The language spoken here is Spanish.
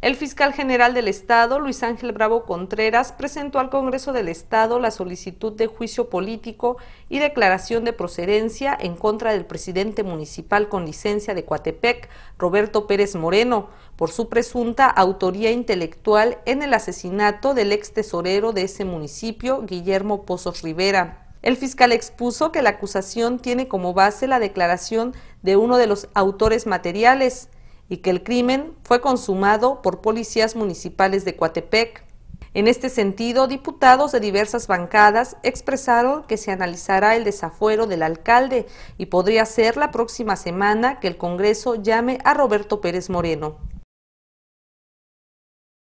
El fiscal general del Estado, Luis Ángel Bravo Contreras, presentó al Congreso del Estado la solicitud de juicio político y declaración de procedencia en contra del presidente municipal con licencia de Coatepec, Roberto Pérez Moreno, por su presunta autoría intelectual en el asesinato del ex tesorero de ese municipio, Guillermo Pozos Rivera. El fiscal expuso que la acusación tiene como base la declaración de uno de los autores materiales, y que el crimen fue consumado por policías municipales de Coatepec. En este sentido, diputados de diversas bancadas expresaron que se analizará el desafuero del alcalde y podría ser la próxima semana que el Congreso llame a Roberto Pérez Moreno.